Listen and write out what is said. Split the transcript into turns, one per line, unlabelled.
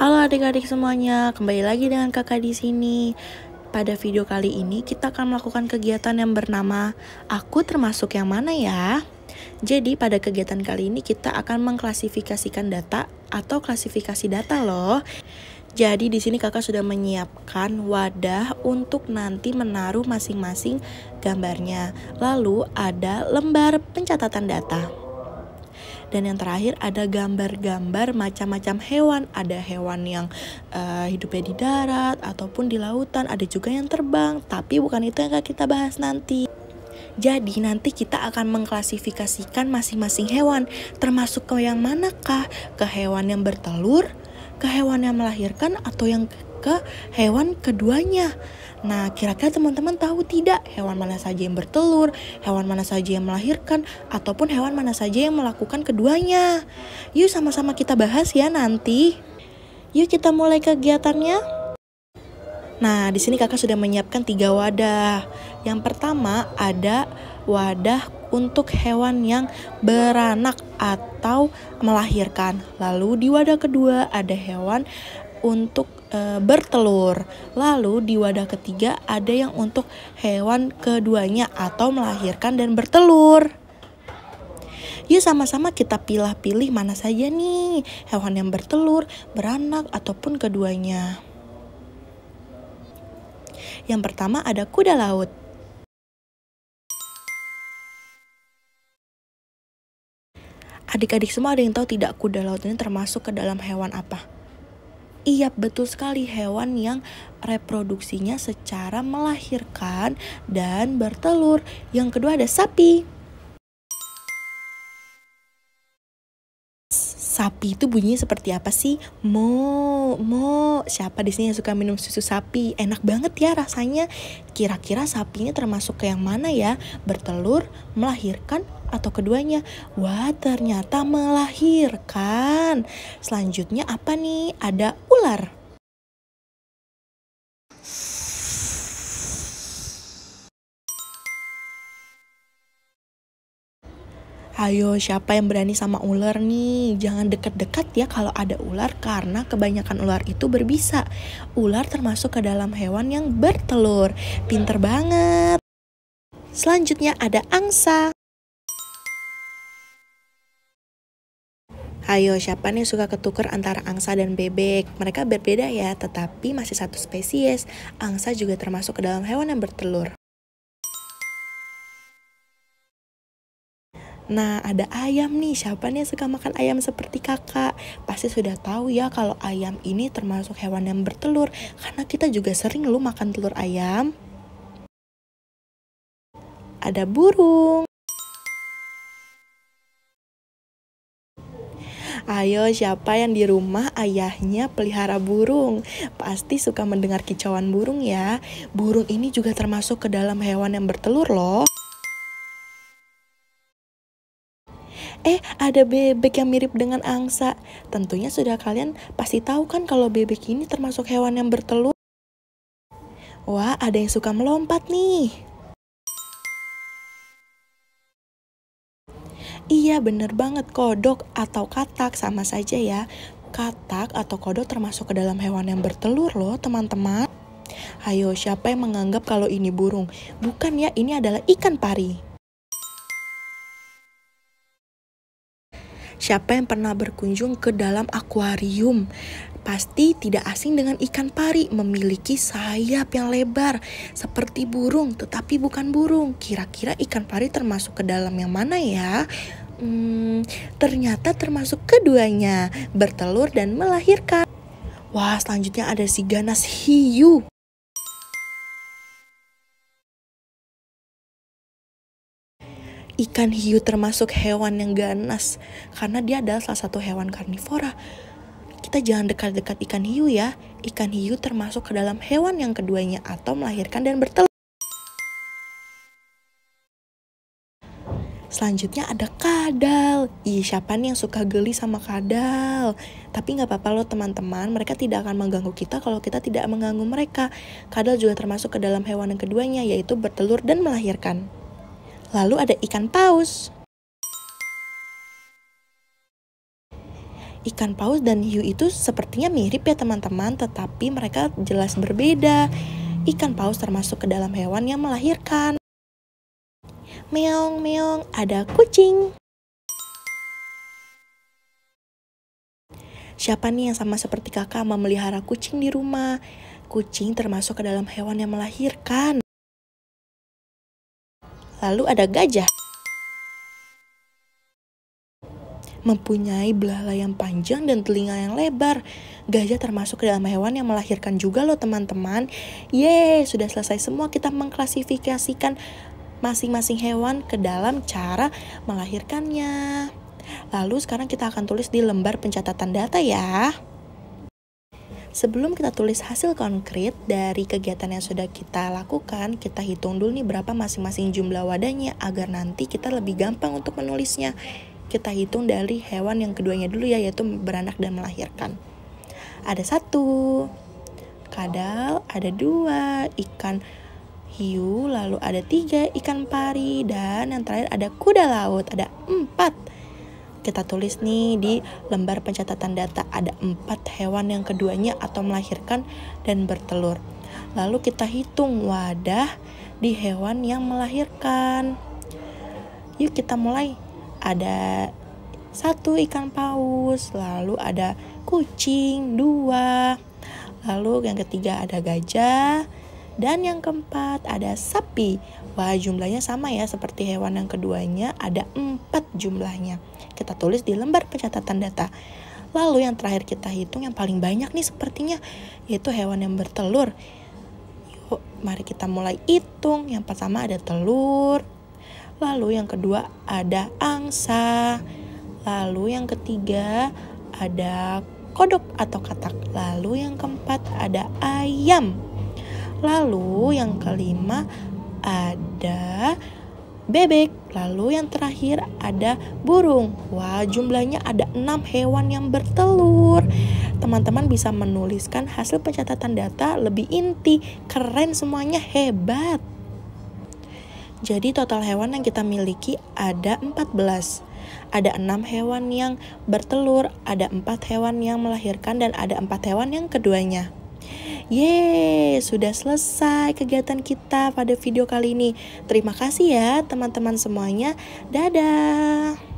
Halo adik-adik semuanya, kembali lagi dengan kakak di sini. Pada video kali ini kita akan melakukan kegiatan yang bernama Aku Termasuk Yang Mana Ya? Jadi pada kegiatan kali ini kita akan mengklasifikasikan data atau klasifikasi data loh. Jadi di sini kakak sudah menyiapkan wadah untuk nanti menaruh masing-masing gambarnya. Lalu ada lembar pencatatan data dan yang terakhir ada gambar-gambar macam-macam hewan ada hewan yang uh, hidupnya di darat ataupun di lautan ada juga yang terbang tapi bukan itu yang akan kita bahas nanti jadi nanti kita akan mengklasifikasikan masing-masing hewan, termasuk ke yang manakah, ke hewan yang bertelur, ke hewan yang melahirkan atau yang ke hewan keduanya. Nah, kira-kira teman-teman tahu tidak hewan mana saja yang bertelur, hewan mana saja yang melahirkan, ataupun hewan mana saja yang melakukan keduanya? Yuk sama-sama kita bahas ya nanti. Yuk kita mulai kegiatannya. Nah, di sini kakak sudah menyiapkan tiga wadah. Yang pertama ada wadah untuk hewan yang beranak atau melahirkan. Lalu di wadah kedua ada hewan untuk e, bertelur. Lalu di wadah ketiga ada yang untuk hewan keduanya atau melahirkan dan bertelur. Yuk sama-sama kita pilih-pilih mana saja nih hewan yang bertelur, beranak ataupun keduanya. Yang pertama ada kuda laut. Adik-adik semua ada yang tahu tidak kuda laut ini termasuk ke dalam hewan apa? Iya betul sekali hewan yang reproduksinya secara melahirkan dan bertelur. Yang kedua ada sapi. Sapi itu bunyinya seperti apa sih? Mo, mo siapa di sini yang suka minum susu sapi? Enak banget ya rasanya. Kira-kira sapi ini termasuk ke yang mana ya? Bertelur, melahirkan, atau keduanya? Wah, ternyata melahirkan. Selanjutnya apa nih? Ada ular. Ayo siapa yang berani sama ular nih? Jangan dekat dekat ya kalau ada ular karena kebanyakan ular itu berbisa. Ular termasuk ke dalam hewan yang bertelur. Pinter banget. Selanjutnya ada angsa. Ayo, siapa nih suka ketuker antara angsa dan bebek? Mereka berbeda ya, tetapi masih satu spesies. Angsa juga termasuk ke dalam hewan yang bertelur. Nah, ada ayam nih. Siapa nih yang suka makan ayam seperti kakak? Pasti sudah tahu ya kalau ayam ini termasuk hewan yang bertelur. Karena kita juga sering lu makan telur ayam. Ada burung. Ayo, siapa yang di rumah ayahnya pelihara burung? Pasti suka mendengar kicauan burung ya. Burung ini juga termasuk ke dalam hewan yang bertelur loh. eh ada bebek yang mirip dengan angsa. Tentunya sudah kalian pasti tahu kan kalau bebek ini termasuk hewan yang bertelur. Wah, ada yang suka melompat nih. Iya, bener banget. Kodok atau katak sama saja ya. Katak atau kodok termasuk ke dalam hewan yang bertelur loh, teman-teman. Ayo, siapa yang menganggap kalau ini burung? Bukan ya, ini adalah ikan pari. Siapa yang pernah berkunjung ke dalam akuarium? Pasti tidak asing dengan ikan pari memiliki sayap yang lebar seperti burung tetapi bukan burung. Kira-kira ikan pari termasuk ke dalam yang mana ya? Hmm, ternyata termasuk keduanya, bertelur dan melahirkan. Wah, selanjutnya ada si ganas hiu. ikan hiu termasuk hewan yang ganas karena dia adalah salah satu hewan karnivora. Kita jangan dekat-dekat ikan hiu ya. Ikan hiu termasuk ke dalam hewan yang keduanya atau melahirkan dan bertelur. Selanjutnya ada kadal. Ih, siapa nih yang suka geli sama kadal? Tapi nggak apa-apa loh teman-teman, mereka tidak akan mengganggu kita kalau kita tidak mengganggu mereka. Kadal juga termasuk ke dalam hewan yang keduanya, yaitu bertelur dan melahirkan. Lalu ada ikan paus. Ikan paus dan hiu itu sepertinya mirip ya teman-teman, tetapi mereka jelas berbeda. Ikan paus termasuk ke dalam hewan yang melahirkan. Meong meong, ada kucing. Siapa nih yang sama seperti kakak memelihara kucing di rumah? Kucing termasuk ke dalam hewan yang melahirkan lalu ada gajah. Mempunyai belalai yang panjang dan telinga yang lebar. Gajah termasuk ke dalam hewan yang melahirkan juga loh teman-teman. Yeay, sudah selesai semua kita mengklasifikasikan masing-masing hewan ke dalam cara melahirkannya. Lalu sekarang kita akan tulis di lembar pencatatan data ya. Sebelum kita tulis hasil konkret dari kegiatan yang sudah kita lakukan, kita hitung dulu nih berapa masing-masing jumlah wadahnya agar nanti kita lebih gampang untuk menulisnya. Kita hitung dari hewan yang keduanya dulu ya, yaitu beranak dan melahirkan. Ada satu, kadal, ada dua, ikan hiu, lalu ada tiga ikan pari, dan yang terakhir ada kuda laut, ada empat kita tulis nih di lembar pencatatan data ada empat hewan yang keduanya atau melahirkan dan bertelur. Lalu kita hitung wadah di hewan yang melahirkan. Yuk kita mulai. Ada satu ikan paus, lalu ada kucing dua, lalu yang ketiga ada gajah, dan yang keempat ada sapi. Wah jumlahnya sama ya seperti hewan yang keduanya ada empat jumlahnya kita tulis di lembar pencatatan data. Lalu yang terakhir kita hitung yang paling banyak nih sepertinya yaitu hewan yang bertelur. Yuk, mari kita mulai hitung. Yang pertama ada telur. Lalu yang kedua ada angsa. Lalu yang ketiga ada kodok atau katak. Lalu yang keempat ada ayam. Lalu yang kelima ada bebek. Lalu yang terakhir ada burung. Wah, jumlahnya ada enam hewan yang bertelur. Teman-teman bisa menuliskan hasil pencatatan data lebih inti. Keren semuanya, hebat. Jadi total hewan yang kita miliki ada 14. Ada enam hewan yang bertelur, ada empat hewan yang melahirkan, dan ada empat hewan yang keduanya. Yeay, sudah selesai kegiatan kita pada video kali ini. Terima kasih ya teman-teman semuanya. Dadah!